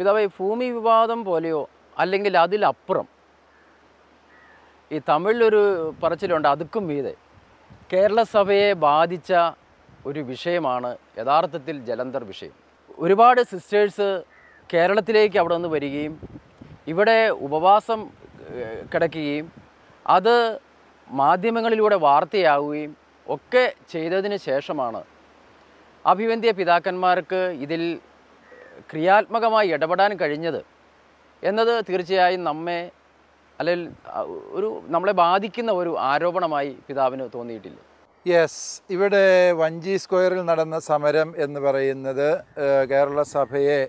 പിതാവേ ഭൂമി വിവാദം പോലെയോ അല്ലെങ്കിൽ അതിലപ്പുറം ഈ തമിഴിലൊരു പറച്ചിലുണ്ട് അതുക്കും വീതെ കേരള സഭയെ ബാധിച്ച ഒരു വിഷയമാണ് യഥാർത്ഥത്തിൽ ജലന്ധർ വിഷയം ഒരുപാട് സിസ്റ്റേഴ്സ് കേരളത്തിലേക്ക് അവിടെ നിന്ന് വരികയും ഇവിടെ ഉപവാസം കിടക്കുകയും അത് മാധ്യമങ്ങളിലൂടെ വാർത്തയാവുകയും ഒക്കെ ചെയ്തതിന് ശേഷമാണ് അഭിവന്ധ്യ പിതാക്കന്മാർക്ക് ഇതിൽ ക്രിയാത്മകമായി ഇടപെടാൻ കഴിഞ്ഞത് എന്നത് തീർച്ചയായും നമ്മെ അല്ലെങ്കിൽ ഒരു നമ്മളെ ബാധിക്കുന്ന ഒരു ആരോപണമായി പിതാവിന് തോന്നിയിട്ടില്ല യെസ് ഇവിടെ വഞ്ചി സ്ക്വയറിൽ നടന്ന സമരം എന്ന് പറയുന്നത് കേരള സഭയെ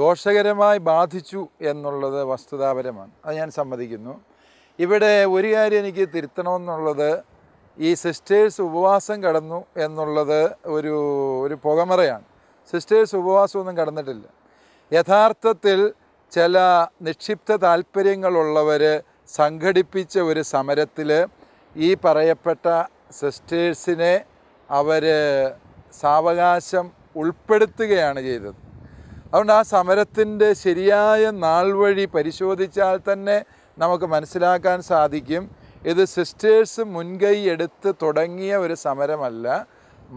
ദോഷകരമായി ബാധിച്ചു എന്നുള്ളത് വസ്തുതാപരമാണ് അത് ഞാൻ സമ്മതിക്കുന്നു ഇവിടെ ഒരു കാര്യം എനിക്ക് തിരുത്തണമെന്നുള്ളത് ഈ സിസ്റ്റേഴ്സ് ഉപവാസം കടന്നു എന്നുള്ളത് ഒരു ഒരു പുകമറയാണ് സിസ്റ്റേഴ്സ് ഉപവാസമൊന്നും കടന്നിട്ടില്ല യഥാർത്ഥത്തിൽ ചില നിക്ഷിപ്ത താല്പര്യങ്ങളുള്ളവർ സംഘടിപ്പിച്ച ഒരു സമരത്തിൽ ഈ പറയപ്പെട്ട സിസ്റ്റേഴ്സിനെ അവർ സാവകാശം ഉൾപ്പെടുത്തുകയാണ് ചെയ്തത് അതുകൊണ്ട് ആ സമരത്തിൻ്റെ ശരിയായ നാൾ വഴി പരിശോധിച്ചാൽ തന്നെ നമുക്ക് മനസ്സിലാക്കാൻ സാധിക്കും ഇത് സിസ്റ്റേഴ്സ് മുൻകൈ എടുത്ത് തുടങ്ങിയ ഒരു സമരമല്ല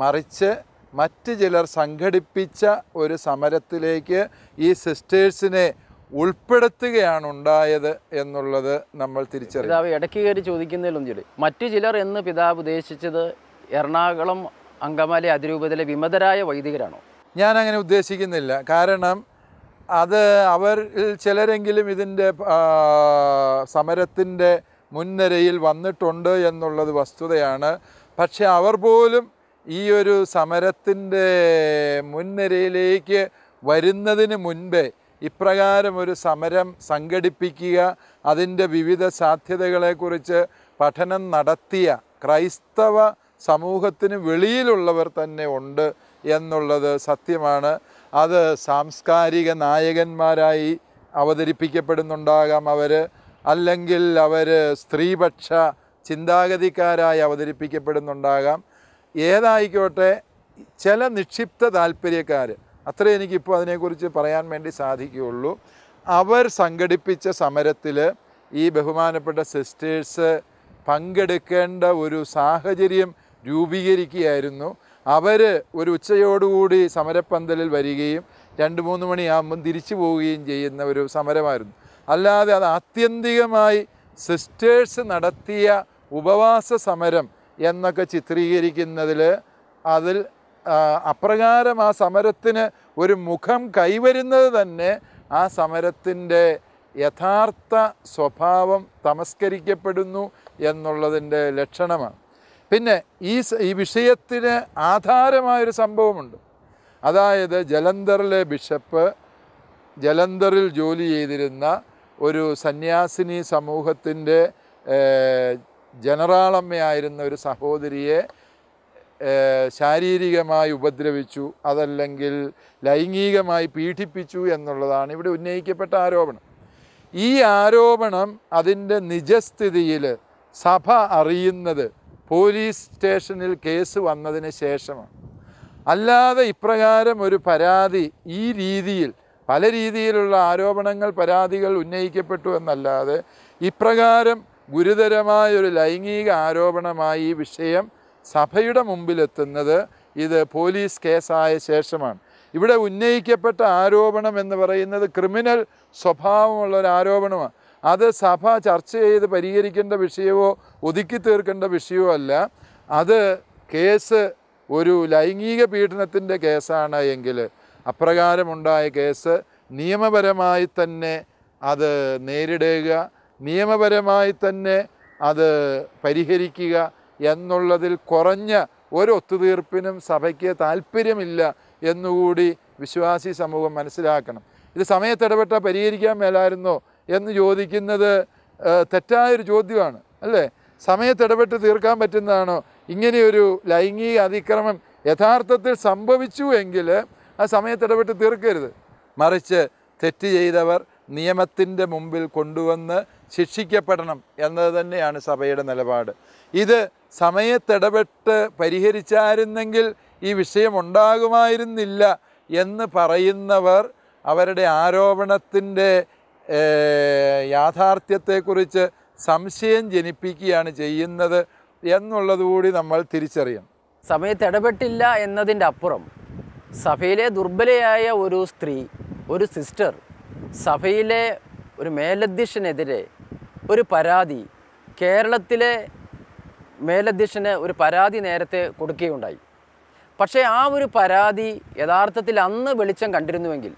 മറിച്ച് മറ്റ് ചിലർ സംഘടിപ്പിച്ച ഒരു സമരത്തിലേക്ക് ഈ സിസ്റ്റേഴ്സിനെ ഉൾപ്പെടുത്തുകയാണ് ഉണ്ടായത് എന്നുള്ളത് നമ്മൾ തിരിച്ചറിയാം പിതാവ് ഇടയ്ക്ക് കയറി ചോദിക്കുന്നതിലൊന്നില്ല മറ്റു ചിലർ എന്ന് പിതാവ് ഉദ്ദേശിച്ചത് എറണാകുളം അങ്കമാലി അതിരൂപതയിലെ വിമതരായ വൈദികരാണോ ഞാൻ അങ്ങനെ ഉദ്ദേശിക്കുന്നില്ല കാരണം അത് അവരിൽ ചിലരെങ്കിലും ഇതിൻ്റെ സമരത്തിൻ്റെ മുൻനിരയിൽ വന്നിട്ടുണ്ട് എന്നുള്ളത് വസ്തുതയാണ് പക്ഷേ അവർ പോലും ഈ ഒരു സമരത്തിൻ്റെ മുൻനിരയിലേക്ക് വരുന്നതിന് മുൻപേ ഇപ്രകാരം ഒരു സമരം സംഘടിപ്പിക്കുക അതിൻ്റെ വിവിധ സാധ്യതകളെക്കുറിച്ച് പഠനം നടത്തിയ ക്രൈസ്തവ സമൂഹത്തിന് വെളിയിലുള്ളവർ തന്നെ ഉണ്ട് എന്നുള്ളത് സത്യമാണ് അത് സാംസ്കാരിക നായകന്മാരായി അവതരിപ്പിക്കപ്പെടുന്നുണ്ടാകാം അവർ അല്ലെങ്കിൽ അവർ സ്ത്രീപക്ഷ ചിന്താഗതിക്കാരായി അവതരിപ്പിക്കപ്പെടുന്നുണ്ടാകാം ഏതായിക്കോട്ടെ ചില നിക്ഷിപ്ത താല്പര്യക്കാർ അത്രേ എനിക്കിപ്പോൾ അതിനെക്കുറിച്ച് പറയാൻ വേണ്ടി സാധിക്കുകയുള്ളൂ അവർ സംഘടിപ്പിച്ച സമരത്തിൽ ഈ ബഹുമാനപ്പെട്ട സിസ്റ്റേഴ്സ് പങ്കെടുക്കേണ്ട ഒരു സാഹചര്യം രൂപീകരിക്കുകയായിരുന്നു അവർ ഒരു ഉച്ചയോടുകൂടി സമരപ്പന്തലിൽ വരികയും രണ്ട് മൂന്ന് മണിയാകുമ്പം തിരിച്ചു പോവുകയും ചെയ്യുന്ന ഒരു സമരമായിരുന്നു അല്ലാതെ അത് ആത്യന്തികമായി സിസ്റ്റേഴ്സ് നടത്തിയ ഉപവാസ സമരം എന്നൊക്കെ ചിത്രീകരിക്കുന്നതിൽ അതിൽ അപ്രകാരം ആ സമരത്തിന് ഒരു മുഖം കൈവരുന്നത് തന്നെ ആ സമരത്തിൻ്റെ യഥാർത്ഥ സ്വഭാവം തമസ്കരിക്കപ്പെടുന്നു എന്നുള്ളതിൻ്റെ ലക്ഷണമാണ് പിന്നെ ഈ ഈ വിഷയത്തിന് ആധാരമായൊരു സംഭവമുണ്ട് അതായത് ജലന്ധറിലെ ബിഷപ്പ് ജലന്ധറിൽ ജോലി ചെയ്തിരുന്ന ഒരു സന്യാസിനി സമൂഹത്തിൻ്റെ ജനറാളമ്മയായിരുന്ന ഒരു സഹോദരിയെ ശാരീരികമായി ഉപദ്രവിച്ചു അതല്ലെങ്കിൽ ലൈംഗികമായി പീഡിപ്പിച്ചു എന്നുള്ളതാണ് ഇവിടെ ഉന്നയിക്കപ്പെട്ട ആരോപണം ഈ ആരോപണം അതിൻ്റെ നിജസ്ഥിതിയിൽ സഭ അറിയുന്നത് പോലീസ് സ്റ്റേഷനിൽ കേസ് വന്നതിന് ശേഷമാണ് അല്ലാതെ ഇപ്രകാരം ഒരു പരാതി ഈ രീതിയിൽ പല രീതിയിലുള്ള ആരോപണങ്ങൾ പരാതികൾ ഉന്നയിക്കപ്പെട്ടു എന്നല്ലാതെ ഇപ്രകാരം ഗുരുതരമായൊരു ലൈംഗിക ആരോപണമായി ഈ വിഷയം സഭയുടെ മുമ്പിലെത്തുന്നത് ഇത് പോലീസ് കേസായ ശേഷമാണ് ഇവിടെ ഉന്നയിക്കപ്പെട്ട ആരോപണം എന്ന് പറയുന്നത് ക്രിമിനൽ സ്വഭാവമുള്ള ഒരു ആരോപണമാണ് അത് സഭ ചർച്ച ചെയ്ത് പരിഹരിക്കേണ്ട വിഷയമോ ഒതുക്കി തീർക്കേണ്ട വിഷയമോ അല്ല അത് കേസ് ഒരു ലൈംഗിക പീഡനത്തിൻ്റെ കേസാണ് എങ്കിൽ അപ്രകാരമുണ്ടായ കേസ് നിയമപരമായി തന്നെ അത് നേരിടുക നിയമപരമായി തന്നെ അത് പരിഹരിക്കുക എന്നുള്ളതിൽ കുറഞ്ഞ ഒരു ഒത്തുതീർപ്പിനും സഭയ്ക്ക് താല്പര്യമില്ല എന്നുകൂടി വിശ്വാസി സമൂഹം മനസ്സിലാക്കണം ഇത് സമയത്തിടപെട്ട പരിഹരിക്കാൻ മേലായിരുന്നോ എന്ന് ചോദിക്കുന്നത് തെറ്റായൊരു ചോദ്യമാണ് അല്ലേ സമയത്തിടപെട്ട് തീർക്കാൻ പറ്റുന്നതാണോ ഇങ്ങനെയൊരു ലൈംഗിക അതിക്രമം യഥാർത്ഥത്തിൽ സംഭവിച്ചു എങ്കിൽ ആ സമയത്തിടപെട്ട് തീർക്കരുത് മറിച്ച് തെറ്റ് ചെയ്തവർ നിയമത്തിൻ്റെ മുമ്പിൽ കൊണ്ടുവന്ന് ശിക്ഷിക്കപ്പെടണം എന്നത് തന്നെയാണ് സഭയുടെ നിലപാട് ഇത് സമയത്തിടപെട്ട് പരിഹരിച്ചായിരുന്നെങ്കിൽ ഈ വിഷയം ഉണ്ടാകുമായിരുന്നില്ല എന്ന് പറയുന്നവർ അവരുടെ ആരോപണത്തിൻ്റെ യാഥാർത്ഥ്യത്തെക്കുറിച്ച് സംശയം ജനിപ്പിക്കുകയാണ് ചെയ്യുന്നത് എന്നുള്ളതുകൂടി നമ്മൾ തിരിച്ചറിയണം സമയത്ത് ഇടപെട്ടില്ല എന്നതിൻ്റെ അപ്പുറം സഭയിലെ ദുർബലയായ ഒരു സ്ത്രീ ഒരു സിസ്റ്റർ സഭയിലെ ഒരു മേലധ്യക്ഷനെതിരെ ഒരു പരാതി കേരളത്തിലെ മേലധ്യക്ഷന് ഒരു പരാതി നേരത്തെ കൊടുക്കുകയുണ്ടായി പക്ഷേ ആ ഒരു പരാതി യഥാർത്ഥത്തിൽ അന്ന് വെളിച്ചം കണ്ടിരുന്നുവെങ്കിൽ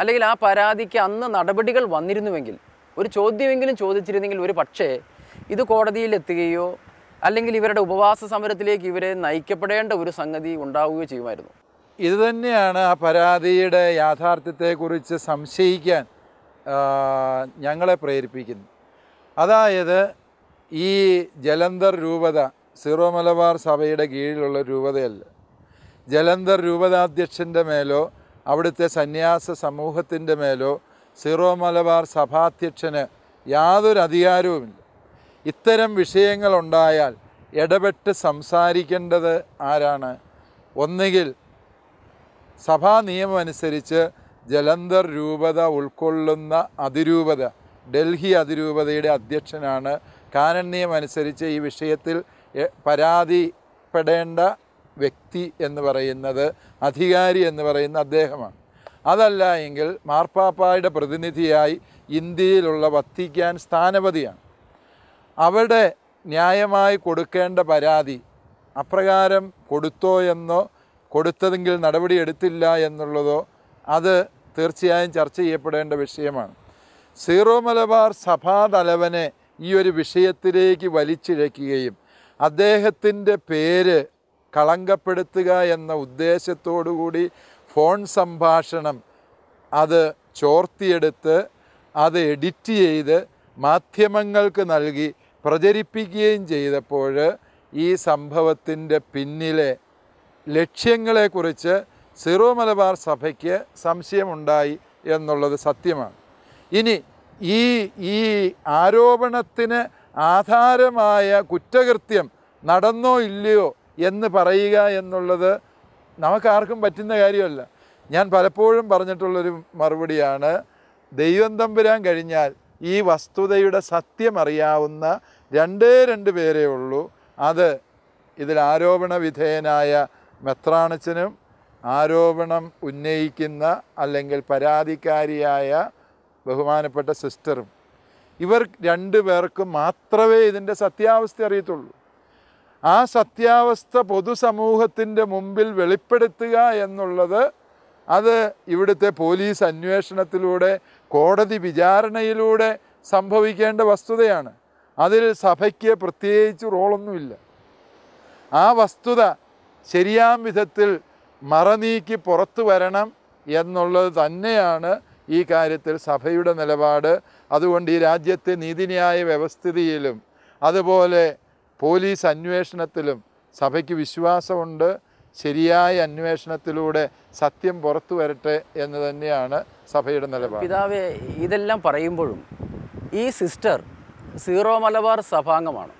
അല്ലെങ്കിൽ ആ പരാതിക്ക് അന്ന് നടപടികൾ വന്നിരുന്നുവെങ്കിൽ ഒരു ചോദ്യമെങ്കിലും ചോദിച്ചിരുന്നെങ്കിൽ ഒരു പക്ഷേ ഇത് കോടതിയിലെത്തുകയോ അല്ലെങ്കിൽ ഇവരുടെ ഉപവാസ സമരത്തിലേക്ക് ഇവരെ നയിക്കപ്പെടേണ്ട ഒരു സംഗതി ഉണ്ടാവുകയോ ചെയ്യുമായിരുന്നു ഇത് തന്നെയാണ് ആ പരാതിയുടെ യാഥാർത്ഥ്യത്തെക്കുറിച്ച് സംശയിക്കാൻ ഞങ്ങളെ പ്രേരിപ്പിക്കുന്നത് അതായത് ഈ ജലന്ധർ രൂപത സീറോ മലബാർ സഭയുടെ കീഴിലുള്ള രൂപതയല്ല ജലന്ധർ രൂപതാധ്യക്ഷൻ്റെ മേലോ അവിടുത്തെ സന്യാസ സമൂഹത്തിൻ്റെ മേലോ സീറോ മലബാർ സഭാധ്യക്ഷന് യാതൊരു അധികാരവുമില്ല ഇത്തരം വിഷയങ്ങളുണ്ടായാൽ ഇടപെട്ട് സംസാരിക്കേണ്ടത് ആരാണ് ഒന്നുകിൽ സഭാ നിയമമനുസരിച്ച് ജലന്ധർ രൂപത ഉൾക്കൊള്ളുന്ന അതിരൂപത ഡൽഹി അതിരൂപതയുടെ അധ്യക്ഷനാണ് കാനൻ അനുസരിച്ച് ഈ വിഷയത്തിൽ പരാതിപ്പെടേണ്ട വ്യക്തി എന്ന് പറയുന്നത് അധികാരി എന്ന് പറയുന്ന അദ്ദേഹമാണ് അതല്ല എങ്കിൽ മാർപ്പാപ്പായുടെ പ്രതിനിധിയായി ഇന്ത്യയിലുള്ള വത്തിക്കാൻ സ്ഥാനപതിയാണ് അവിടെ ന്യായമായി കൊടുക്കേണ്ട പരാതി അപ്രകാരം കൊടുത്തോ എന്നോ കൊടുത്തതെങ്കിൽ നടപടിയെടുത്തില്ല എന്നുള്ളതോ അത് തീർച്ചയായും ചർച്ച ചെയ്യപ്പെടേണ്ട വിഷയമാണ് സീറോ മലബാർ തലവനെ ഈ ഒരു വിഷയത്തിലേക്ക് വലിച്ചിഴക്കുകയും അദ്ദേഹത്തിൻ്റെ പേര് കളങ്കപ്പെടുത്തുക എന്ന ഉദ്ദേശത്തോടുകൂടി ഫോൺ സംഭാഷണം അത് ചോർത്തിയെടുത്ത് അത് എഡിറ്റ് ചെയ്ത് മാധ്യമങ്ങൾക്ക് നൽകി പ്രചരിപ്പിക്കുകയും ചെയ്തപ്പോൾ ഈ സംഭവത്തിൻ്റെ പിന്നിലെ ലക്ഷ്യങ്ങളെക്കുറിച്ച് സിറോ മലബാർ സഭയ്ക്ക് സംശയമുണ്ടായി എന്നുള്ളത് സത്യമാണ് ഇനി ഈ ഈ ആരോപണത്തിന് ആധാരമായ കുറ്റകൃത്യം നടന്നോ ഇല്ലയോ എന്ന് പറയുക എന്നുള്ളത് നമുക്കാർക്കും പറ്റുന്ന കാര്യമല്ല ഞാൻ പലപ്പോഴും പറഞ്ഞിട്ടുള്ളൊരു മറുപടിയാണ് ദൈവം തമ്പുരാൻ കഴിഞ്ഞാൽ ഈ വസ്തുതയുടെ സത്യം അറിയാവുന്ന രണ്ടേ രണ്ട് പേരേ ഉള്ളൂ അത് ഇതിൽ ആരോപണ വിധേയനായ മെത്രാണച്ചനും ആരോപണം ഉന്നയിക്കുന്ന അല്ലെങ്കിൽ പരാതിക്കാരിയായ ബഹുമാനപ്പെട്ട സിസ്റ്ററും ഇവർ രണ്ടു പേർക്ക് മാത്രമേ ഇതിൻ്റെ സത്യാവസ്ഥ അറിയത്തുള്ളൂ ആ സത്യാവസ്ഥ പൊതുസമൂഹത്തിൻ്റെ മുമ്പിൽ വെളിപ്പെടുത്തുക എന്നുള്ളത് അത് ഇവിടുത്തെ പോലീസ് അന്വേഷണത്തിലൂടെ കോടതി വിചാരണയിലൂടെ സംഭവിക്കേണ്ട വസ്തുതയാണ് അതിൽ സഭയ്ക്ക് പ്രത്യേകിച്ച് റോളൊന്നുമില്ല ആ വസ്തുത ശരിയാം വിധത്തിൽ മറനീക്കി പുറത്തു വരണം എന്നുള്ളത് തന്നെയാണ് ഈ കാര്യത്തിൽ സഭയുടെ നിലപാട് അതുകൊണ്ട് ഈ രാജ്യത്തെ നീതിന്യായ വ്യവസ്ഥിതിയിലും അതുപോലെ പോലീസ് അന്വേഷണത്തിലും സഭയ്ക്ക് വിശ്വാസമുണ്ട് ശരിയായ അന്വേഷണത്തിലൂടെ സത്യം പുറത്തു വരട്ടെ എന്ന് തന്നെയാണ് സഭയുടെ നിലപാട് പിതാവ് ഇതെല്ലാം പറയുമ്പോഴും ഈ സിസ്റ്റർ സീറോ മലബാർ സഭാംഗമാണ്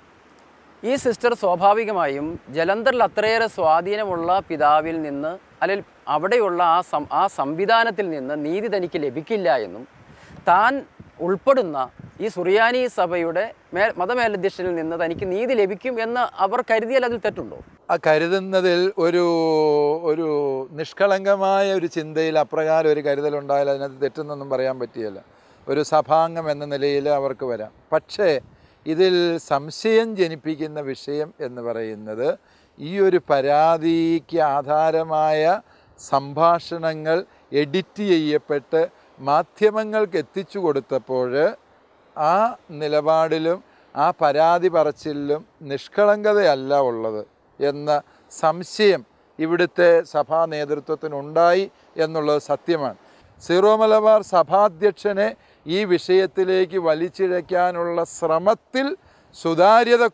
ഈ സിസ്റ്റർ സ്വാഭാവികമായും ജലന്ധറിൽ അത്രയേറെ സ്വാധീനമുള്ള പിതാവിൽ നിന്ന് അല്ലെങ്കിൽ അവിടെയുള്ള ആ സം ആ സംവിധാനത്തിൽ നിന്ന് നീതി തനിക്ക് ലഭിക്കില്ല എന്നും താൻ ഉൾപ്പെടുന്ന ഈ സുറിയാനി സഭയുടെ മേ മതമേലധ്യക്ഷനിൽ നിന്ന് തനിക്ക് നീതി ലഭിക്കും എന്ന് അവർ കരുതിയാൽ അതിൽ തെറ്റുണ്ടോ ആ കരുതുന്നതിൽ ഒരു ഒരു നിഷ്കളങ്കമായ ഒരു ചിന്തയിൽ അപ്രകാരം ഒരു കരുതലുണ്ടായാൽ അതിനകത്ത് തെറ്റെന്നൊന്നും പറയാൻ പറ്റിയല്ല ഒരു സഭാംഗം എന്ന നിലയിൽ അവർക്ക് വരാം പക്ഷേ ഇതിൽ സംശയം ജനിപ്പിക്കുന്ന വിഷയം എന്ന് പറയുന്നത് ഈ ഒരു പരാതിക്ക് ആധാരമായ സംഭാഷണങ്ങൾ എഡിറ്റ് ചെയ്യപ്പെട്ട് മാധ്യമങ്ങൾക്ക് എത്തിച്ചു കൊടുത്തപ്പോൾ ആ നിലപാടിലും ആ പരാതി പറച്ചിലും നിഷ്കളങ്കതയല്ല ഉള്ളത് എന്ന സംശയം ഇവിടുത്തെ സഭാ നേതൃത്വത്തിനുണ്ടായി എന്നുള്ളത് സത്യമാണ് സീറോ മലബാർ സഭാധ്യക്ഷനെ ഈ വിഷയത്തിലേക്ക് വലിച്ചിഴയ്ക്കാനുള്ള ശ്രമത്തിൽ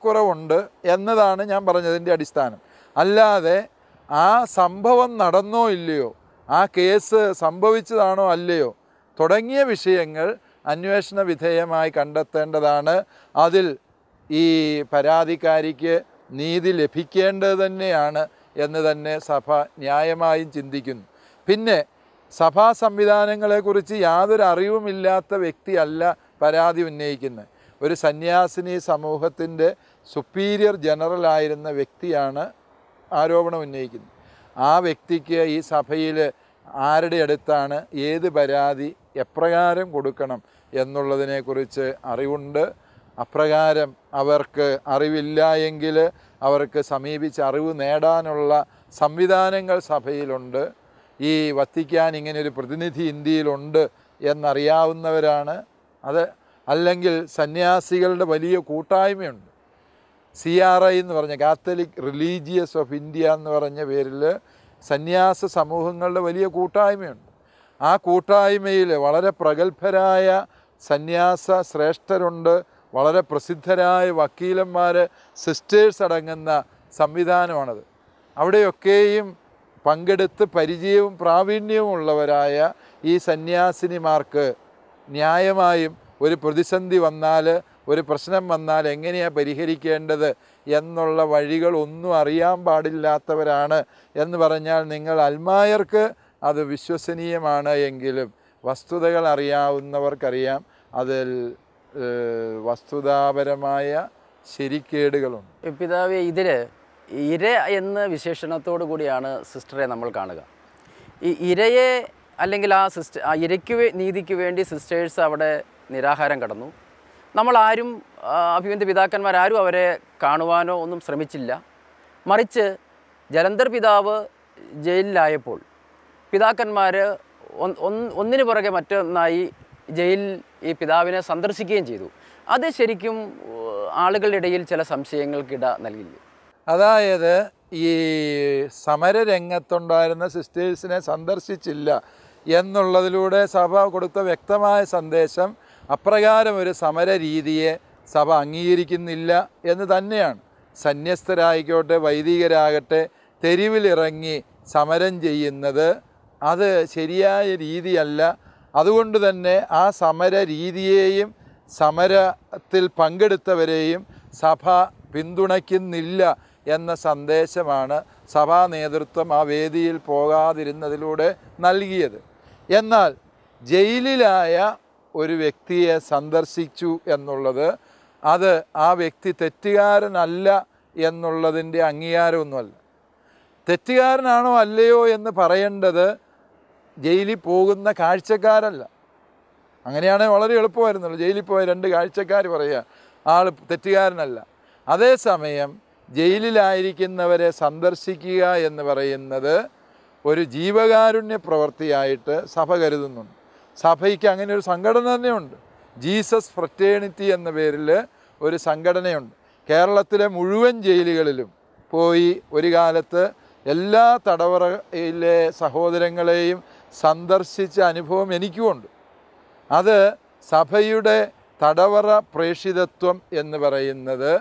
കുറവുണ്ട് എന്നതാണ് ഞാൻ പറഞ്ഞതിൻ്റെ അടിസ്ഥാനം അല്ലാതെ ആ സംഭവം നടന്നോ ഇല്ലയോ ആ കേസ് സംഭവിച്ചതാണോ അല്ലയോ തുടങ്ങിയ വിഷയങ്ങൾ അന്വേഷണ വിധേയമായി കണ്ടെത്തേണ്ടതാണ് അതിൽ ഈ പരാതിക്കാരിക്ക് നീതി ലഭിക്കേണ്ടത് തന്നെയാണ് എന്ന് തന്നെ സഭ ന്യായമായും ചിന്തിക്കുന്നു പിന്നെ സഭാ സംവിധാനങ്ങളെക്കുറിച്ച് യാതൊരു അറിവുമില്ലാത്ത വ്യക്തിയല്ല പരാതി ഉന്നയിക്കുന്നത് ഒരു സന്യാസിനി സമൂഹത്തിൻ്റെ സുപ്പീരിയർ ജനറലായിരുന്ന വ്യക്തിയാണ് ആരോപണം ഉന്നയിക്കുന്നത് ആ വ്യക്തിക്ക് ഈ സഭയിൽ ആരുടെ അടുത്താണ് ഏത് പരാതി എപ്രകാരം കൊടുക്കണം എന്നുള്ളതിനെക്കുറിച്ച് അറിവുണ്ട് അപ്രകാരം അവർക്ക് അറിവില്ല എങ്കിൽ അവർക്ക് സമീപിച്ച് അറിവ് നേടാനുള്ള സംവിധാനങ്ങൾ സഭയിലുണ്ട് ഈ വത്തിക്കാൻ ഇങ്ങനെ ഒരു പ്രതിനിധി ഇന്ത്യയിലുണ്ട് എന്നറിയാവുന്നവരാണ് അത് അല്ലെങ്കിൽ സന്യാസികളുടെ വലിയ കൂട്ടായ്മയുണ്ട് സി ആർ ഐ എന്ന് പറഞ്ഞ കാത്തലിക് റിലീജിയസ് ഓഫ് ഇന്ത്യ എന്ന് പറഞ്ഞ പേരിൽ സന്യാസ സമൂഹങ്ങളുടെ വലിയ കൂട്ടായ്മയുണ്ട് ആ കൂട്ടായ്മയിൽ വളരെ പ്രഗത്ഭരായ സന്യാസ ശ്രേഷ്ഠരുണ്ട് വളരെ പ്രസിദ്ധരായ വക്കീലന്മാർ സിസ്റ്റേഴ്സ് അടങ്ങുന്ന സംവിധാനമാണത് അവിടെയൊക്കെയും പങ്കെടുത്ത് പരിചയവും പ്രാവീണ്യവും ഉള്ളവരായ ഈ സന്യാസിനിമാർക്ക് ന്യായമായും ഒരു പ്രതിസന്ധി വന്നാൽ ഒരു പ്രശ്നം വന്നാൽ എങ്ങനെയാണ് പരിഹരിക്കേണ്ടത് എന്നുള്ള വഴികളൊന്നും അറിയാൻ പാടില്ലാത്തവരാണ് എന്ന് പറഞ്ഞാൽ നിങ്ങൾ അൽമായർക്ക് അത് വിശ്വസനീയമാണ് എങ്കിലും വസ്തുതകൾ അറിയാവുന്നവർക്കറിയാം അതിൽ വസ്തുതാപരമായ ശരിക്കേടുകളുണ്ട് പിതാവ് ഇതിൽ ഇര എന്ന വിശേഷണത്തോടു കൂടിയാണ് സിസ്റ്ററെ നമ്മൾ കാണുക ഈ ഇരയെ അല്ലെങ്കിൽ ആ സിസ്റ്റ ഇരയ്ക്ക് നീതിക്ക് വേണ്ടി സിസ്റ്റേഴ്സ് അവിടെ നിരാഹാരം കടന്നു നമ്മളാരും പിതാക്കന്മാർ പിതാക്കന്മാരാരും അവരെ കാണുവാനോ ഒന്നും ശ്രമിച്ചില്ല മറിച്ച് ജലന്ധർ പിതാവ് ജയിലിലായപ്പോൾ പിതാക്കന്മാർ ഒന്നിനു പുറകെ മറ്റൊന്നായി ജയിൽ ഈ പിതാവിനെ സന്ദർശിക്കുകയും ചെയ്തു അത് ശരിക്കും ആളുകളുടെ ഇടയിൽ ചില സംശയങ്ങൾക്കിട നൽകില്ല അതായത് ഈ സമരരംഗത്തുണ്ടായിരുന്ന സിസ്റ്റേഴ്സിനെ സന്ദർശിച്ചില്ല എന്നുള്ളതിലൂടെ സഭ കൊടുത്ത വ്യക്തമായ സന്ദേശം അപ്രകാരം ഒരു സമര രീതിയെ സഭ അംഗീകരിക്കുന്നില്ല എന്ന് തന്നെയാണ് സന്യസ്തരായിക്കോട്ടെ വൈദികരാകട്ടെ തെരുവിലിറങ്ങി സമരം ചെയ്യുന്നത് അത് ശരിയായ രീതിയല്ല അതുകൊണ്ട് തന്നെ ആ സമര രീതിയെയും സമരത്തിൽ പങ്കെടുത്തവരെയും സഭ പിന്തുണയ്ക്കുന്നില്ല എന്ന സന്ദേശമാണ് സഭാ നേതൃത്വം ആ വേദിയിൽ പോകാതിരുന്നതിലൂടെ നൽകിയത് എന്നാൽ ജയിലിലായ ഒരു വ്യക്തിയെ സന്ദർശിച്ചു എന്നുള്ളത് അത് ആ വ്യക്തി തെറ്റുകാരനല്ല എന്നുള്ളതിൻ്റെ അംഗീകാരമൊന്നുമല്ല തെറ്റുകാരനാണോ അല്ലയോ എന്ന് പറയേണ്ടത് ജയിലിൽ പോകുന്ന കാഴ്ചക്കാരല്ല അങ്ങനെയാണെങ്കിൽ വളരെ എളുപ്പമായിരുന്നുള്ളൂ ജയിലിൽ പോയ രണ്ട് കാഴ്ചക്കാർ പറയുക ആൾ തെറ്റുകാരനല്ല അതേസമയം ജയിലിലായിരിക്കുന്നവരെ സന്ദർശിക്കുക എന്ന് പറയുന്നത് ഒരു ജീവകാരുണ്യ പ്രവൃത്തിയായിട്ട് സഭ കരുതുന്നുണ്ട് സഭയ്ക്ക് അങ്ങനെ ഒരു സംഘടന തന്നെയുണ്ട് ജീസസ് ഫ്രറ്റേണിറ്റി എന്ന പേരിൽ ഒരു സംഘടനയുണ്ട് കേരളത്തിലെ മുഴുവൻ ജയിലുകളിലും പോയി ഒരു കാലത്ത് എല്ലാ തടവറയിലെ സഹോദരങ്ങളെയും സന്ദർശിച്ച അനുഭവം എനിക്കുമുണ്ട് അത് സഭയുടെ തടവറ പ്രേഷിതത്വം എന്ന് പറയുന്നത്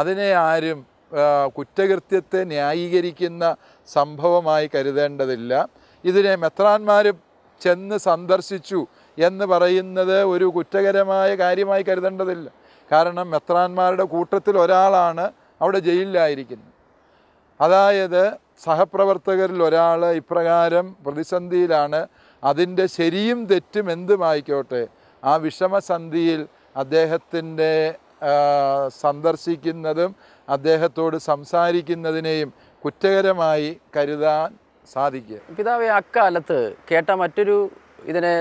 അതിനെ ആരും കുറ്റകൃത്യത്തെ ന്യായീകരിക്കുന്ന സംഭവമായി കരുതേണ്ടതില്ല ഇതിനെ മെത്രാന്മാരും ചെന്ന് സന്ദർശിച്ചു എന്ന് പറയുന്നത് ഒരു കുറ്റകരമായ കാര്യമായി കരുതേണ്ടതില്ല കാരണം മെത്രാന്മാരുടെ കൂട്ടത്തിൽ ഒരാളാണ് അവിടെ ജയിലിലായിരിക്കുന്നത് അതായത് സഹപ്രവർത്തകരിൽ ഒരാൾ ഇപ്രകാരം പ്രതിസന്ധിയിലാണ് അതിൻ്റെ ശരിയും തെറ്റും എന്തുമായിക്കോട്ടെ ആ വിഷമസന്ധിയിൽ അദ്ദേഹത്തിൻ്റെ സന്ദർശിക്കുന്നതും അദ്ദേഹത്തോട് സംസാരിക്കുന്നതിനെയും കുറ്റകരമായി കരുതാൻ സാധിക്കുക പിതാവ് അക്കാലത്ത് കേട്ട മറ്റൊരു ഇതിനെ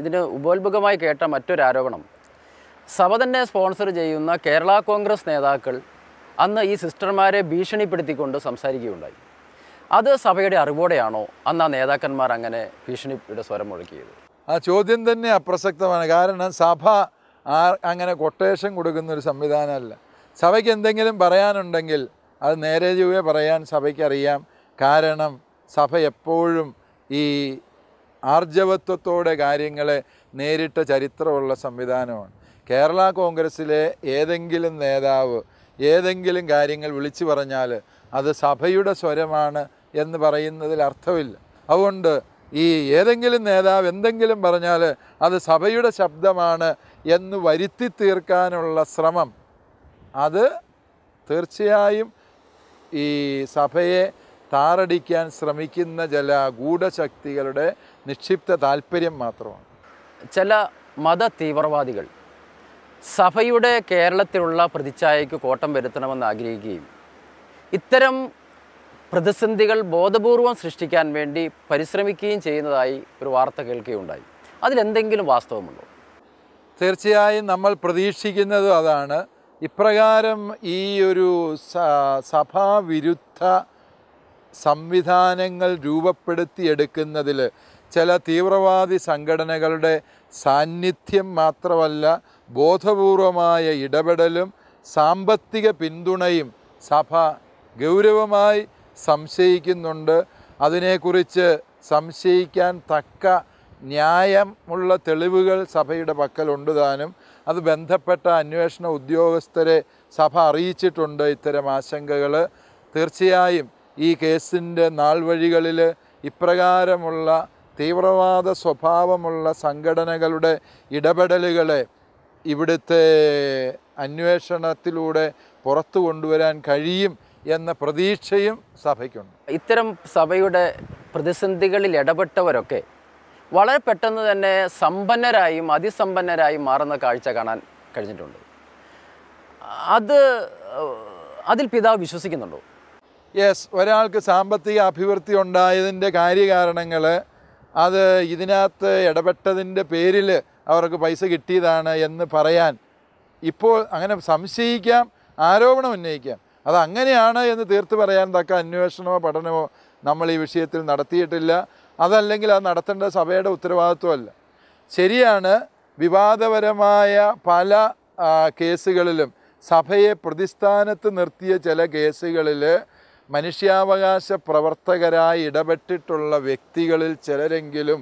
ഇതിന് ഉപോത്ഭുകമായി കേട്ട മറ്റൊരു ആരോപണം സഭ തന്നെ സ്പോൺസർ ചെയ്യുന്ന കേരള കോൺഗ്രസ് നേതാക്കൾ അന്ന് ഈ സിസ്റ്റർമാരെ ഭീഷണിപ്പെടുത്തിക്കൊണ്ട് സംസാരിക്കുകയുണ്ടായി അത് സഭയുടെ അറിവോടെയാണോ അന്ന് ആ നേതാക്കന്മാർ അങ്ങനെ ഭീഷണിയുടെ സ്വരം മുഴക്കിയത് ആ ചോദ്യം തന്നെ അപ്രസക്തമാണ് കാരണം സഭ അങ്ങനെ കൊട്ടേഷൻ കൊടുക്കുന്ന ഒരു സംവിധാനമല്ല സഭയ്ക്ക് എന്തെങ്കിലും പറയാനുണ്ടെങ്കിൽ അത് നേരെ ചൊവ്വേ പറയാൻ സഭയ്ക്കറിയാം കാരണം സഭ എപ്പോഴും ഈ ആർജവത്വത്തോടെ കാര്യങ്ങളെ നേരിട്ട ചരിത്രമുള്ള സംവിധാനമാണ് കേരള കോൺഗ്രസ്സിലെ ഏതെങ്കിലും നേതാവ് ഏതെങ്കിലും കാര്യങ്ങൾ വിളിച്ചു പറഞ്ഞാൽ അത് സഭയുടെ സ്വരമാണ് എന്ന് പറയുന്നതിൽ അർത്ഥമില്ല അതുകൊണ്ട് ഈ ഏതെങ്കിലും നേതാവ് എന്തെങ്കിലും പറഞ്ഞാൽ അത് സഭയുടെ ശബ്ദമാണ് എന്ന് വരുത്തി തീർക്കാനുള്ള ശ്രമം അത് തീർച്ചയായും ഈ സഭയെ താറടിക്കാൻ ശ്രമിക്കുന്ന ചില ഗൂഢശക്തികളുടെ നിക്ഷിപ്ത താല്പര്യം മാത്രമാണ് ചില മത തീവ്രവാദികൾ സഭയുടെ കേരളത്തിലുള്ള പ്രതിച്ഛായയ്ക്ക് കോട്ടം വരുത്തണമെന്ന് ആഗ്രഹിക്കുകയും ഇത്തരം പ്രതിസന്ധികൾ ബോധപൂർവം സൃഷ്ടിക്കാൻ വേണ്ടി പരിശ്രമിക്കുകയും ചെയ്യുന്നതായി ഒരു വാർത്ത കേൾക്കുകയുണ്ടായി അതിലെന്തെങ്കിലും വാസ്തവമുണ്ടോ തീർച്ചയായും നമ്മൾ പ്രതീക്ഷിക്കുന്നതും അതാണ് ഇപ്രകാരം ഈ ഒരു സഭാവിരുദ്ധ സംവിധാനങ്ങൾ രൂപപ്പെടുത്തിയെടുക്കുന്നതിൽ ചില തീവ്രവാദി സംഘടനകളുടെ സാന്നിധ്യം മാത്രമല്ല ബോധപൂർവമായ ഇടപെടലും സാമ്പത്തിക പിന്തുണയും സഭ ഗൗരവമായി സംശയിക്കുന്നുണ്ട് അതിനെക്കുറിച്ച് സംശയിക്കാൻ തക്ക ന്യായമുള്ള തെളിവുകൾ സഭയുടെ പക്കലുണ്ട് താനും അത് ബന്ധപ്പെട്ട അന്വേഷണ ഉദ്യോഗസ്ഥരെ സഭ അറിയിച്ചിട്ടുണ്ട് ഇത്തരം ആശങ്കകൾ തീർച്ചയായും ഈ കേസിൻ്റെ നാൾവഴികളിൽ ഇപ്രകാരമുള്ള തീവ്രവാദ സ്വഭാവമുള്ള സംഘടനകളുടെ ഇടപെടലുകളെ ഇവിടുത്തെ അന്വേഷണത്തിലൂടെ പുറത്തു കൊണ്ടുവരാൻ കഴിയും എന്ന പ്രതീക്ഷയും സഭയ്ക്കുണ്ട് ഇത്തരം സഭയുടെ പ്രതിസന്ധികളിൽ ഇടപെട്ടവരൊക്കെ വളരെ പെട്ടെന്ന് തന്നെ സമ്പന്നരായും അതിസമ്പന്നരായും മാറുന്ന കാഴ്ച കാണാൻ കഴിഞ്ഞിട്ടുണ്ട് അത് അതിൽ പിതാവ് വിശ്വസിക്കുന്നുണ്ടോ യെസ് ഒരാൾക്ക് സാമ്പത്തിക അഭിവൃദ്ധി ഉണ്ടായതിൻ്റെ കാര്യകാരണങ്ങൾ അത് ഇതിനകത്ത് ഇടപെട്ടതിൻ്റെ പേരിൽ അവർക്ക് പൈസ കിട്ടിയതാണ് എന്ന് പറയാൻ ഇപ്പോൾ അങ്ങനെ സംശയിക്കാം ആരോപണം ഉന്നയിക്കാം അത് അങ്ങനെയാണ് എന്ന് തീർത്ത് പറയാൻ തക്ക അന്വേഷണമോ പഠനമോ നമ്മൾ ഈ വിഷയത്തിൽ നടത്തിയിട്ടില്ല അതല്ലെങ്കിൽ അത് നടത്തേണ്ട സഭയുടെ ഉത്തരവാദിത്വമല്ല ശരിയാണ് വിവാദപരമായ പല കേസുകളിലും സഭയെ പ്രതിസ്ഥാനത്ത് നിർത്തിയ ചില കേസുകളിൽ മനുഷ്യാവകാശ പ്രവർത്തകരായി ഇടപെട്ടിട്ടുള്ള വ്യക്തികളിൽ ചിലരെങ്കിലും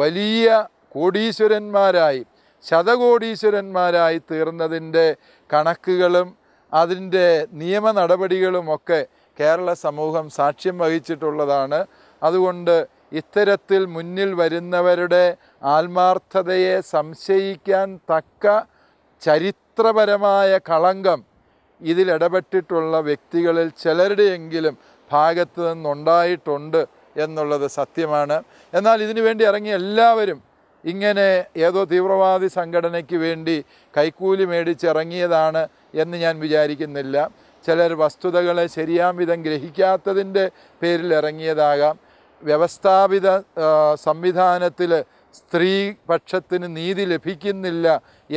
വലിയ കോടീശ്വരന്മാരായി ശതകോടീശ്വരന്മാരായി തീർന്നതിൻ്റെ കണക്കുകളും അതിൻ്റെ നിയമ നടപടികളുമൊക്കെ കേരള സമൂഹം സാക്ഷ്യം വഹിച്ചിട്ടുള്ളതാണ് അതുകൊണ്ട് ഇത്തരത്തിൽ മുന്നിൽ വരുന്നവരുടെ ആത്മാർത്ഥതയെ സംശയിക്കാൻ തക്ക ചരിത്രപരമായ കളങ്കം ഇതിലിടപെട്ടിട്ടുള്ള വ്യക്തികളിൽ ചിലരുടെയെങ്കിലും ഭാഗത്ത് നിന്നുണ്ടായിട്ടുണ്ട് എന്നുള്ളത് സത്യമാണ് എന്നാൽ ഇതിനു വേണ്ടി ഇറങ്ങിയ എല്ലാവരും ഇങ്ങനെ ഏതോ തീവ്രവാദി സംഘടനയ്ക്ക് വേണ്ടി കൈക്കൂലി മേടിച്ചിറങ്ങിയതാണ് എന്ന് ഞാൻ വിചാരിക്കുന്നില്ല ചിലർ വസ്തുതകളെ ശരിയാം വിധം ഗ്രഹിക്കാത്തതിൻ്റെ പേരിൽ ഇറങ്ങിയതാകാം വ്യവസ്ഥാപിത സംവിധാനത്തിൽ സ്ത്രീ പക്ഷത്തിന് നീതി ലഭിക്കുന്നില്ല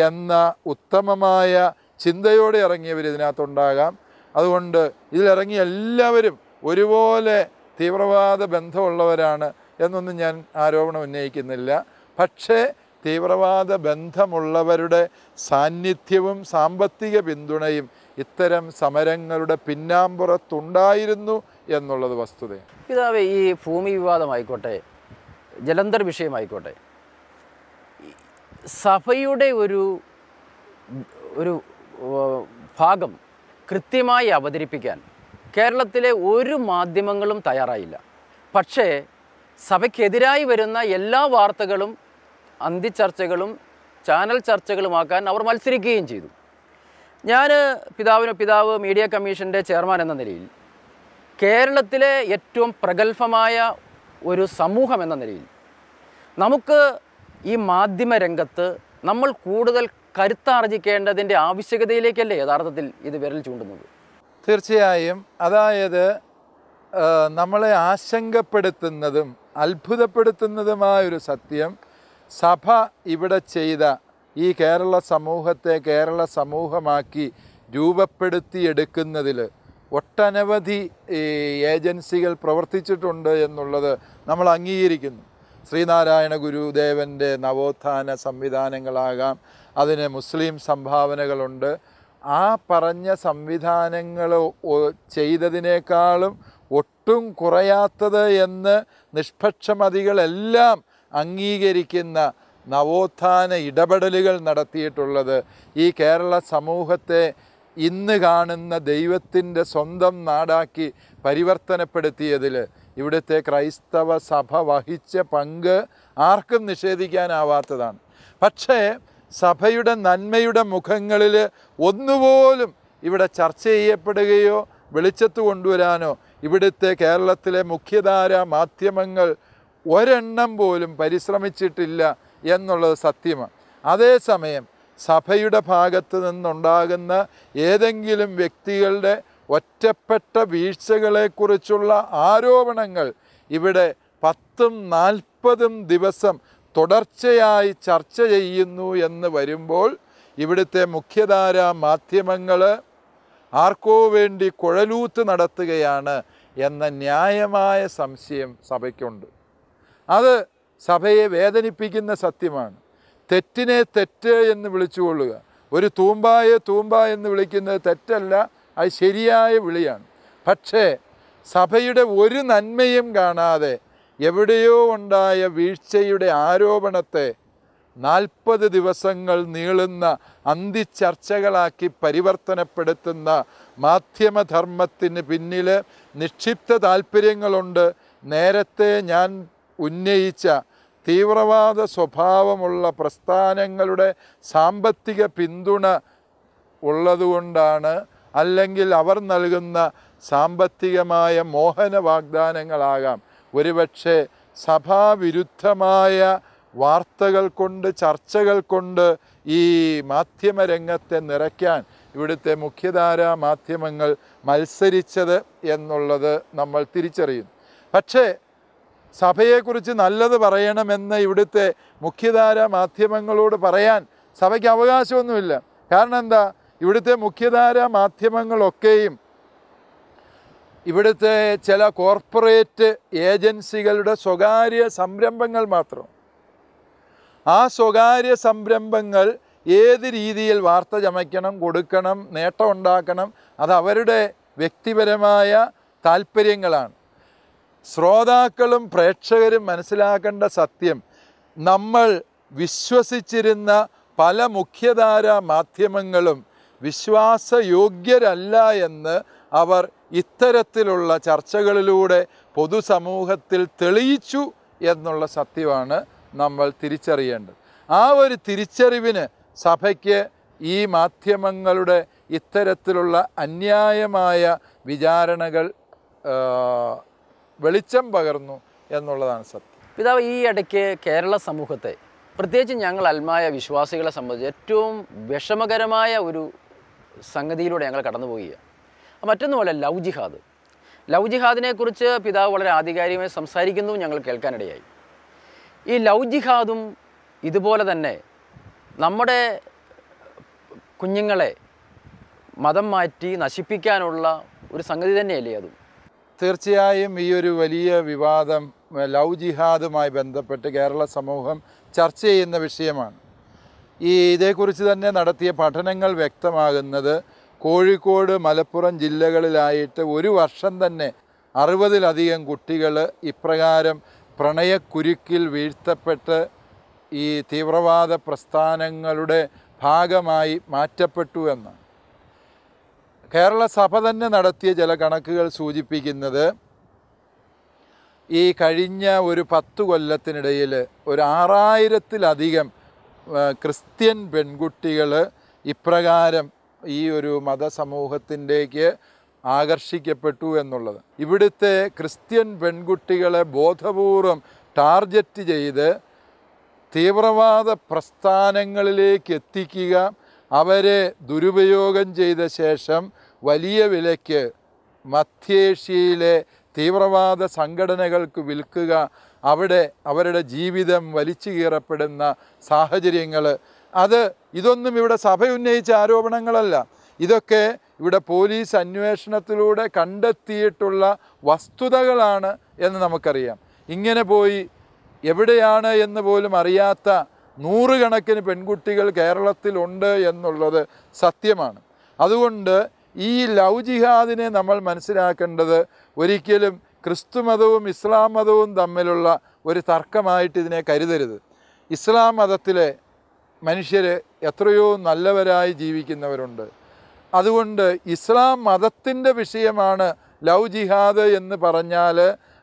എന്ന ഉത്തമമായ ചിന്തയോടെ ഇറങ്ങിയവർ ഇതിനകത്തുണ്ടാകാം അതുകൊണ്ട് ഇതിലിറങ്ങിയ എല്ലാവരും ഒരുപോലെ തീവ്രവാദ ബന്ധമുള്ളവരാണ് എന്നൊന്നും ഞാൻ ആരോപണം ഉന്നയിക്കുന്നില്ല പക്ഷേ തീവ്രവാദ ബന്ധമുള്ളവരുടെ സാന്നിധ്യവും സാമ്പത്തിക പിന്തുണയും ഇത്തരം സമരങ്ങളുടെ പിന്നാമ്പുറത്തുണ്ടായിരുന്നു എന്നുള്ളത് വസ്തുതയാണ് പിതാവ് ഈ ഭൂമി വിവാദമായിക്കോട്ടെ ജലന്ധർ വിഷയമായിക്കോട്ടെ സഭയുടെ ഒരു ഒരു ഭാഗം കൃത്യമായി അവതരിപ്പിക്കാൻ കേരളത്തിലെ ഒരു മാധ്യമങ്ങളും തയ്യാറായില്ല പക്ഷേ സഭയ്ക്കെതിരായി വരുന്ന എല്ലാ വാർത്തകളും അന്തിച്ചർച്ചകളും ചാനൽ ചർച്ചകളുമാക്കാൻ അവർ മത്സരിക്കുകയും ചെയ്തു ഞാൻ പിതാവിന് പിതാവ് മീഡിയ കമ്മീഷൻ്റെ ചെയർമാൻ എന്ന നിലയിൽ കേരളത്തിലെ ഏറ്റവും പ്രഗത്ഭമായ ഒരു സമൂഹം എന്ന നിലയിൽ നമുക്ക് ഈ മാധ്യമരംഗത്ത് നമ്മൾ കൂടുതൽ കരുത്താർജിക്കേണ്ടതിൻ്റെ ആവശ്യകതയിലേക്കല്ലേ യഥാർത്ഥത്തിൽ ഇത് വിരൽ ചൂണ്ടുന്നത് തീർച്ചയായും അതായത് നമ്മളെ ആശങ്കപ്പെടുത്തുന്നതും അത്ഭുതപ്പെടുത്തുന്നതുമായ ഒരു സത്യം സഭ ഇവിടെ ചെയ്ത ഈ കേരള സമൂഹത്തെ കേരള സമൂഹമാക്കി രൂപപ്പെടുത്തിയെടുക്കുന്നതിൽ ഒട്ടനവധി ഏജൻസികൾ പ്രവർത്തിച്ചിട്ടുണ്ട് എന്നുള്ളത് നമ്മൾ അംഗീകരിക്കുന്നു ശ്രീനാരായണ ഗുരുദേവൻ്റെ നവോത്ഥാന സംവിധാനങ്ങളാകാം അതിന് മുസ്ലിം സംഭാവനകളുണ്ട് ആ പറഞ്ഞ സംവിധാനങ്ങൾ ചെയ്തതിനേക്കാളും ഒട്ടും കുറയാത്തത് എന്ന് നിഷ്പക്ഷമതികളെല്ലാം അംഗീകരിക്കുന്ന നവോത്ഥാന ഇടപെടലുകൾ നടത്തിയിട്ടുള്ളത് ഈ കേരള സമൂഹത്തെ ഇന്ന് കാണുന്ന ദൈവത്തിൻ്റെ സ്വന്തം നാടാക്കി പരിവർത്തനപ്പെടുത്തിയതിൽ ഇവിടുത്തെ ക്രൈസ്തവ സഭ വഹിച്ച പങ്ക് ആർക്കും നിഷേധിക്കാനാവാത്തതാണ് പക്ഷേ സഭയുടെ നന്മയുടെ മുഖങ്ങളിൽ ഒന്നുപോലും ഇവിടെ ചർച്ച ചെയ്യപ്പെടുകയോ വെളിച്ചത്ത് കൊണ്ടുവരാനോ ഇവിടുത്തെ കേരളത്തിലെ മുഖ്യധാര മാധ്യമങ്ങൾ ഒരെണ്ണം പോലും പരിശ്രമിച്ചിട്ടില്ല എന്നുള്ളത് സത്യമാണ് അതേസമയം സഭയുടെ ഭാഗത്ത് നിന്നുണ്ടാകുന്ന ഏതെങ്കിലും വ്യക്തികളുടെ ഒറ്റപ്പെട്ട വീഴ്ചകളെക്കുറിച്ചുള്ള ആരോപണങ്ങൾ ഇവിടെ പത്തും നാൽപ്പതും ദിവസം തുടർച്ചയായി ചർച്ച ചെയ്യുന്നു എന്ന് വരുമ്പോൾ ഇവിടുത്തെ മുഖ്യധാര മാധ്യമങ്ങൾ ആർക്കോ വേണ്ടി കുഴലൂത്ത് നടത്തുകയാണ് എന്ന ന്യായമായ സംശയം സഭയ്ക്കുണ്ട് അത് സഭയെ വേദനിപ്പിക്കുന്ന സത്യമാണ് തെറ്റിനെ തെറ്റ് എന്ന് വിളിച്ചുകൊള്ളുക ഒരു തൂമ്പായെ തൂമ്പ എന്ന് വിളിക്കുന്നത് തെറ്റല്ല അത് ശരിയായ വിളിയാണ് പക്ഷേ സഭയുടെ ഒരു നന്മയും കാണാതെ എവിടെയോ ഉണ്ടായ വീഴ്ചയുടെ ആരോപണത്തെ നാൽപ്പത് ദിവസങ്ങൾ നീളുന്ന അന്തിചർച്ചകളാക്കി പരിവർത്തനപ്പെടുത്തുന്ന മാധ്യമധർമ്മത്തിന് പിന്നിൽ നിക്ഷിപ്ത താല്പര്യങ്ങളുണ്ട് നേരത്തെ ഞാൻ ഉന്നയിച്ച തീവ്രവാദ സ്വഭാവമുള്ള പ്രസ്ഥാനങ്ങളുടെ സാമ്പത്തിക പിന്തുണ ഉള്ളതുകൊണ്ടാണ് അല്ലെങ്കിൽ അവർ നൽകുന്ന സാമ്പത്തികമായ മോഹന വാഗ്ദാനങ്ങളാകാം ഒരുപക്ഷെ സഭാവിരുദ്ധമായ വാർത്തകൾ കൊണ്ട് ചർച്ചകൾ കൊണ്ട് ഈ മാധ്യമരംഗത്തെ നിറയ്ക്കാൻ ഇവിടുത്തെ മുഖ്യധാരാ മാധ്യമങ്ങൾ മത്സരിച്ചത് എന്നുള്ളത് നമ്മൾ തിരിച്ചറിയും പക്ഷേ സഭയെക്കുറിച്ച് നല്ലത് പറയണമെന്ന് ഇവിടുത്തെ മുഖ്യധാര മാധ്യമങ്ങളോട് പറയാൻ സഭയ്ക്ക് അവകാശമൊന്നുമില്ല കാരണം എന്താ ഇവിടുത്തെ മുഖ്യധാര മാധ്യമങ്ങളൊക്കെയും ഇവിടുത്തെ ചില കോർപ്പറേറ്റ് ഏജൻസികളുടെ സ്വകാര്യ സംരംഭങ്ങൾ മാത്രം ആ സ്വകാര്യ സംരംഭങ്ങൾ ഏത് രീതിയിൽ വാർത്ത ചമയ്ക്കണം കൊടുക്കണം നേട്ടം ഉണ്ടാക്കണം അത് അവരുടെ വ്യക്തിപരമായ താല്പര്യങ്ങളാണ് ശ്രോതാക്കളും പ്രേക്ഷകരും മനസ്സിലാക്കേണ്ട സത്യം നമ്മൾ വിശ്വസിച്ചിരുന്ന പല മുഖ്യധാര മാധ്യമങ്ങളും വിശ്വാസയോഗ്യരല്ല എന്ന് അവർ ഇത്തരത്തിലുള്ള ചർച്ചകളിലൂടെ പൊതുസമൂഹത്തിൽ തെളിയിച്ചു എന്നുള്ള സത്യമാണ് നമ്മൾ തിരിച്ചറിയേണ്ടത് ആ ഒരു തിരിച്ചറിവിന് സഭയ്ക്ക് ഈ മാധ്യമങ്ങളുടെ ഇത്തരത്തിലുള്ള അന്യായമായ വിചാരണകൾ വെളിച്ചം പകർന്നു എന്നുള്ളതാണ് സത്യം പിതാവ് ഈ ഇടയ്ക്ക് കേരള സമൂഹത്തെ പ്രത്യേകിച്ച് ഞങ്ങൾ അൽമായ വിശ്വാസികളെ സംബന്ധിച്ച് ഏറ്റവും വിഷമകരമായ ഒരു സംഗതിയിലൂടെ ഞങ്ങൾ കടന്നുപോകുകയാണ് മറ്റൊന്നും പോലെ ലവ് ജിഹാദ് ലവ് ജിഹാദിനെക്കുറിച്ച് പിതാവ് വളരെ ആധികാരികമായി സംസാരിക്കുന്നതും ഞങ്ങൾ കേൾക്കാനിടയായി ഈ ലവ് ജിഹാദും ഇതുപോലെ തന്നെ നമ്മുടെ കുഞ്ഞുങ്ങളെ മതം മാറ്റി നശിപ്പിക്കാനുള്ള ഒരു സംഗതി തന്നെയല്ലേ അതും തീർച്ചയായും ഈ ഒരു വലിയ വിവാദം ലവ് ജിഹാദുമായി ബന്ധപ്പെട്ട് കേരള സമൂഹം ചർച്ച ചെയ്യുന്ന വിഷയമാണ് ഈ ഇതേക്കുറിച്ച് തന്നെ നടത്തിയ പഠനങ്ങൾ വ്യക്തമാകുന്നത് കോഴിക്കോട് മലപ്പുറം ജില്ലകളിലായിട്ട് ഒരു വർഷം തന്നെ അറുപതിലധികം കുട്ടികൾ ഇപ്രകാരം പ്രണയക്കുരുക്കിൽ വീഴ്ത്തപ്പെട്ട് ഈ തീവ്രവാദ പ്രസ്ഥാനങ്ങളുടെ ഭാഗമായി മാറ്റപ്പെട്ടു എന്ന് കേരള സഭ തന്നെ നടത്തിയ ചില കണക്കുകൾ സൂചിപ്പിക്കുന്നത് ഈ കഴിഞ്ഞ ഒരു പത്ത് കൊല്ലത്തിനിടയിൽ ഒരു ആറായിരത്തിലധികം ക്രിസ്ത്യൻ പെൺകുട്ടികൾ ഇപ്രകാരം ഈ ഒരു മതസമൂഹത്തിൻ്റേക്ക് ആകർഷിക്കപ്പെട്ടു എന്നുള്ളത് ഇവിടുത്തെ ക്രിസ്ത്യൻ പെൺകുട്ടികളെ ബോധപൂർവം ടാർജറ്റ് ചെയ്ത് തീവ്രവാദ പ്രസ്ഥാനങ്ങളിലേക്ക് എത്തിക്കുക അവരെ ദുരുപയോഗം ചെയ്ത ശേഷം വലിയ വിലയ്ക്ക് മധ്യേഷ്യയിലെ തീവ്രവാദ സംഘടനകൾക്ക് വിൽക്കുക അവിടെ അവരുടെ ജീവിതം വലിച്ചു കീറപ്പെടുന്ന സാഹചര്യങ്ങൾ അത് ഇതൊന്നും ഇവിടെ സഭ ഉന്നയിച്ച ആരോപണങ്ങളല്ല ഇതൊക്കെ ഇവിടെ പോലീസ് അന്വേഷണത്തിലൂടെ കണ്ടെത്തിയിട്ടുള്ള വസ്തുതകളാണ് എന്ന് നമുക്കറിയാം ഇങ്ങനെ പോയി എവിടെയാണ് എന്ന് പോലും അറിയാത്ത നൂറുകണക്കിന് പെൺകുട്ടികൾ കേരളത്തിലുണ്ട് എന്നുള്ളത് സത്യമാണ് അതുകൊണ്ട് ഈ ലവ് ജിഹാദിനെ നമ്മൾ മനസ്സിലാക്കേണ്ടത് ഒരിക്കലും ക്രിസ്തു മതവും ഇസ്ലാം മതവും തമ്മിലുള്ള ഒരു തർക്കമായിട്ട് ഇതിനെ കരുതരുത് ഇസ്ലാം മതത്തിലെ മനുഷ്യർ എത്രയോ നല്ലവരായി ജീവിക്കുന്നവരുണ്ട് അതുകൊണ്ട് ഇസ്ലാം മതത്തിൻ്റെ വിഷയമാണ് ലൗ ജിഹാദ് എന്ന് പറഞ്ഞാൽ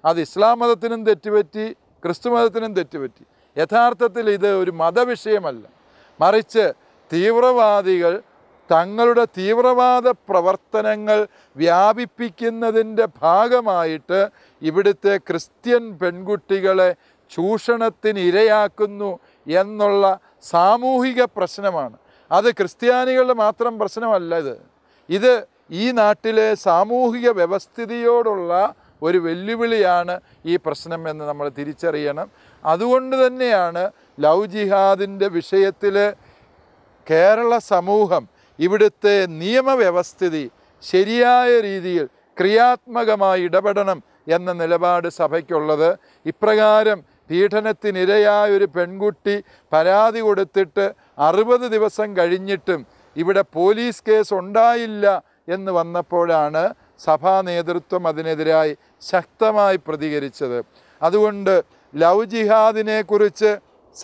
അത് ഇസ്ലാം മതത്തിനും തെറ്റുപറ്റി ക്രിസ്തു മതത്തിനും തെറ്റുപറ്റി യഥാർത്ഥത്തിൽ ഇത് ഒരു മതവിഷയമല്ല മറിച്ച് തീവ്രവാദികൾ തങ്ങളുടെ തീവ്രവാദ പ്രവർത്തനങ്ങൾ വ്യാപിപ്പിക്കുന്നതിൻ്റെ ഭാഗമായിട്ട് ഇവിടുത്തെ ക്രിസ്ത്യൻ പെൺകുട്ടികളെ ചൂഷണത്തിന് ഇരയാക്കുന്നു എന്നുള്ള സാമൂഹിക പ്രശ്നമാണ് അത് ക്രിസ്ത്യാനികളുടെ മാത്രം പ്രശ്നമല്ല ഇത് ഇത് ഈ നാട്ടിലെ സാമൂഹിക വ്യവസ്ഥിതിയോടുള്ള ഒരു വെല്ലുവിളിയാണ് ഈ പ്രശ്നം എന്ന് നമ്മൾ തിരിച്ചറിയണം അതുകൊണ്ട് തന്നെയാണ് ലവ് ജിഹാദിൻ്റെ വിഷയത്തിൽ കേരള സമൂഹം ഇവിടുത്തെ നിയമവ്യവസ്ഥിതി ശരിയായ രീതിയിൽ ക്രിയാത്മകമായി ഇടപെടണം എന്ന നിലപാട് സഭയ്ക്കുള്ളത് ഇപ്രകാരം പീഡനത്തിനിരയായ ഒരു പെൺകുട്ടി പരാതി കൊടുത്തിട്ട് അറുപത് ദിവസം കഴിഞ്ഞിട്ടും ഇവിടെ പോലീസ് കേസ് ഉണ്ടായില്ല എന്ന് വന്നപ്പോഴാണ് സഭാ നേതൃത്വം അതിനെതിരായി ശക്തമായി പ്രതികരിച്ചത് അതുകൊണ്ട് ലവ് ജിഹാദിനെക്കുറിച്ച്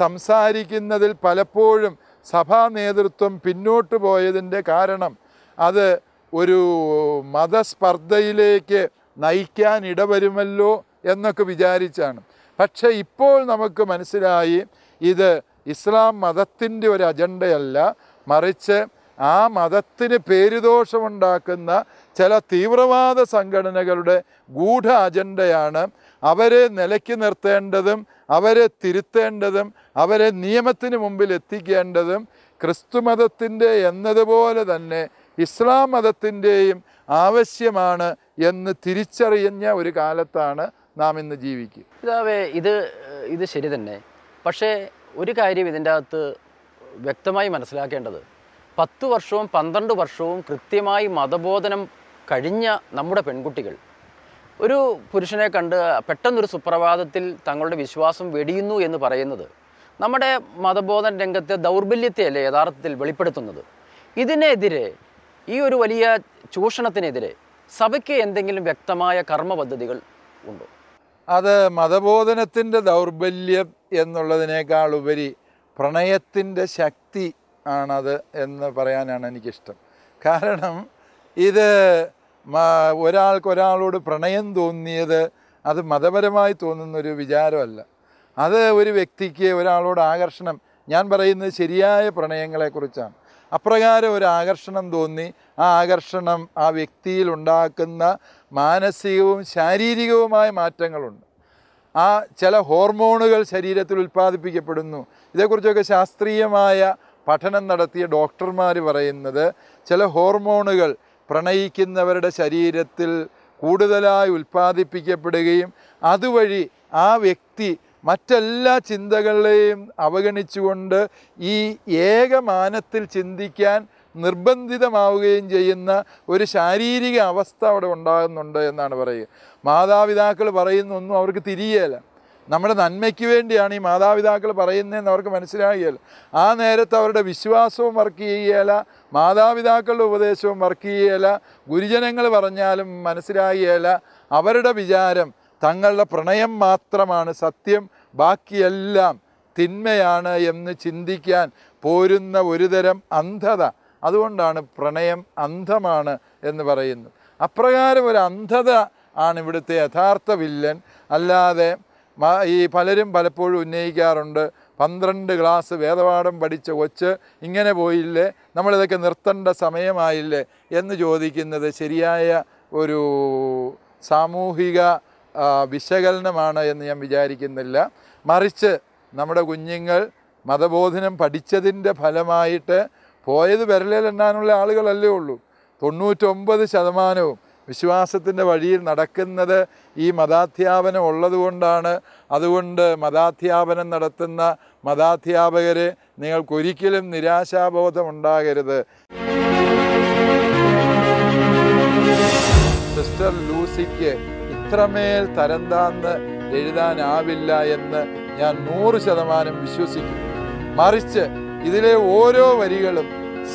സംസാരിക്കുന്നതിൽ പലപ്പോഴും സഭാ നേതൃത്വം പിന്നോട്ട് പോയതിൻ്റെ കാരണം അത് ഒരു മതസ്പർദ്ധയിലേക്ക് നയിക്കാൻ എന്നൊക്കെ വിചാരിച്ചാണ് പക്ഷേ ഇപ്പോൾ നമുക്ക് മനസ്സിലായി ഇത് ഇസ്ലാം മതത്തിൻ്റെ ഒരു അജണ്ടയല്ല മറിച്ച് ആ മതത്തിന് പേരുദോഷമുണ്ടാക്കുന്ന ചില തീവ്രവാദ സംഘടനകളുടെ ഗൂഢ അജണ്ടയാണ് അവരെ നിലയ്ക്ക് നിർത്തേണ്ടതും അവരെ തിരുത്തേണ്ടതും അവരെ നിയമത്തിന് മുമ്പിൽ എത്തിക്കേണ്ടതും മതത്തിൻ്റെ എന്നതുപോലെ തന്നെ ഇസ്ലാം മതത്തിൻ്റെയും ആവശ്യമാണ് എന്ന് തിരിച്ചറിയുന്ന ഒരു കാലത്താണ് നാം ഇന്ന് ജീവിക്കും പിതാവേ ഇത് ഇത് ശരി തന്നെ പക്ഷേ ഒരു കാര്യം ഇതിൻ്റെ അകത്ത് വ്യക്തമായി മനസ്സിലാക്കേണ്ടത് പത്ത് വർഷവും പന്ത്രണ്ട് വർഷവും കൃത്യമായി മതബോധനം കഴിഞ്ഞ നമ്മുടെ പെൺകുട്ടികൾ ഒരു പുരുഷനെ കണ്ട് പെട്ടെന്നൊരു സുപ്രഭാതത്തിൽ തങ്ങളുടെ വിശ്വാസം വെടിയുന്നു എന്ന് പറയുന്നത് നമ്മുടെ മതബോധന രംഗത്തെ ദൗർബല്യത്തെയല്ലേ യഥാർത്ഥത്തിൽ വെളിപ്പെടുത്തുന്നത് ഇതിനെതിരെ ഈ ഒരു വലിയ ചൂഷണത്തിനെതിരെ സഭയ്ക്ക് എന്തെങ്കിലും വ്യക്തമായ കർമ്മ പദ്ധതികൾ ഉണ്ടോ അത് മതബോധനത്തിൻ്റെ ദൗർബല്യം എന്നുള്ളതിനേക്കാൾ ഉപരി പ്രണയത്തിൻ്റെ ശക്തി ആണത് എന്ന് പറയാനാണ് എനിക്കിഷ്ടം കാരണം ഇത് ഒരാൾക്കൊരാളോട് പ്രണയം തോന്നിയത് അത് മതപരമായി തോന്നുന്ന ഒരു വിചാരമല്ല അത് ഒരു വ്യക്തിക്ക് ഒരാളോട് ആകർഷണം ഞാൻ പറയുന്നത് ശരിയായ പ്രണയങ്ങളെക്കുറിച്ചാണ് അപ്രകാരം ഒരു ആകർഷണം തോന്നി ആ ആകർഷണം ആ വ്യക്തിയിൽ ഉണ്ടാക്കുന്ന മാനസികവും ശാരീരികവുമായ മാറ്റങ്ങളുണ്ട് ആ ചില ഹോർമോണുകൾ ശരീരത്തിൽ ഉൽപ്പാദിപ്പിക്കപ്പെടുന്നു ഇതേക്കുറിച്ചൊക്കെ ശാസ്ത്രീയമായ പഠനം നടത്തിയ ഡോക്ടർമാർ പറയുന്നത് ചില ഹോർമോണുകൾ പ്രണയിക്കുന്നവരുടെ ശരീരത്തിൽ കൂടുതലായി ഉൽപ്പാദിപ്പിക്കപ്പെടുകയും അതുവഴി ആ വ്യക്തി മറ്റെല്ലാ ചിന്തകളെയും അവഗണിച്ചുകൊണ്ട് ഈ ഏകമാനത്തിൽ ചിന്തിക്കാൻ നിർബന്ധിതമാവുകയും ചെയ്യുന്ന ഒരു ശാരീരിക അവസ്ഥ അവിടെ ഉണ്ടാകുന്നുണ്ട് എന്നാണ് പറയുക മാതാപിതാക്കൾ പറയുന്നൊന്നും അവർക്ക് തിരിയേല നമ്മുടെ നന്മയ്ക്ക് വേണ്ടിയാണ് ഈ മാതാപിതാക്കൾ പറയുന്നതെന്ന് അവർക്ക് മനസ്സിലാകുകയില്ല ആ നേരത്ത് അവരുടെ വിശ്വാസവും വർക്ക് ചെയ്യുകയില്ല മാതാപിതാക്കളുടെ ഉപദേശവും വർക്ക് ചെയ്യുകയില്ല ഗുരുജനങ്ങൾ പറഞ്ഞാലും മനസ്സിലാകുകയില്ല അവരുടെ വിചാരം തങ്ങളുടെ പ്രണയം മാത്രമാണ് സത്യം ബാക്കിയെല്ലാം തിന്മയാണ് എന്ന് ചിന്തിക്കാൻ പോരുന്ന ഒരുതരം അന്ധത അതുകൊണ്ടാണ് പ്രണയം അന്ധമാണ് എന്ന് പറയുന്നത് അപ്രകാരം ഒരു അന്ധത ആണ് ഇവിടുത്തെ യഥാർത്ഥ വില്ലൻ അല്ലാതെ ഈ പലരും പലപ്പോഴും ഉന്നയിക്കാറുണ്ട് പന്ത്രണ്ട് ക്ലാസ് വേദപാഠം പഠിച്ച കൊച്ച് ഇങ്ങനെ പോയില്ലേ നമ്മളിതൊക്കെ നിർത്തേണ്ട സമയമായില്ലേ എന്ന് ചോദിക്കുന്നത് ശരിയായ ഒരു സാമൂഹിക വിശകലനമാണ് എന്ന് ഞാൻ വിചാരിക്കുന്നില്ല മറിച്ച് നമ്മുടെ കുഞ്ഞുങ്ങൾ മതബോധനം പഠിച്ചതിൻ്റെ ഫലമായിട്ട് പോയത് വിരലിലെണ്ണാനുള്ള ആളുകളല്ലേ ഉള്ളൂ തൊണ്ണൂറ്റൊമ്പത് ശതമാനവും വിശ്വാസത്തിൻ്റെ വഴിയിൽ നടക്കുന്നത് ഈ മതാധ്യാപനം ഉള്ളതുകൊണ്ടാണ് അതുകൊണ്ട് മതാധ്യാപനം നടത്തുന്ന മതാധ്യാപകരെ നിങ്ങൾക്കൊരിക്കലും നിരാശാബോധം ഉണ്ടാകരുത് സിസ്റ്റർ ലൂസിക്ക് ഇത്രമേൽ തരന്താന്ന് എഴുതാനാവില്ല എന്ന് ഞാൻ നൂറ് ശതമാനം വിശ്വസിക്കുന്നു മറിച്ച് ഇതിലെ ഓരോ വരികളും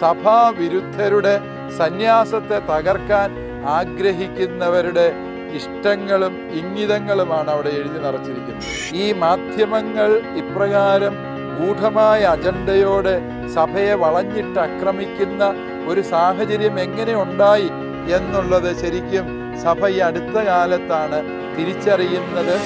സഭാവിരുദ്ധരുടെ സന്യാസത്തെ തകർക്കാൻ ആഗ്രഹിക്കുന്നവരുടെ ഇഷ്ടങ്ങളും ഇംഗിതങ്ങളുമാണ് അവിടെ എഴുതി നിറച്ചിരിക്കുന്നത് ഈ മാധ്യമങ്ങൾ ഇപ്രകാരം ഗൂഢമായ അജണ്ടയോടെ സഭയെ വളഞ്ഞിട്ട് ആക്രമിക്കുന്ന ഒരു സാഹചര്യം എങ്ങനെ ഉണ്ടായി എന്നുള്ളത് ശരിക്കും സഭ ഈ അടുത്ത കാലത്താണ് തിരിച്ചറിയുന്നത്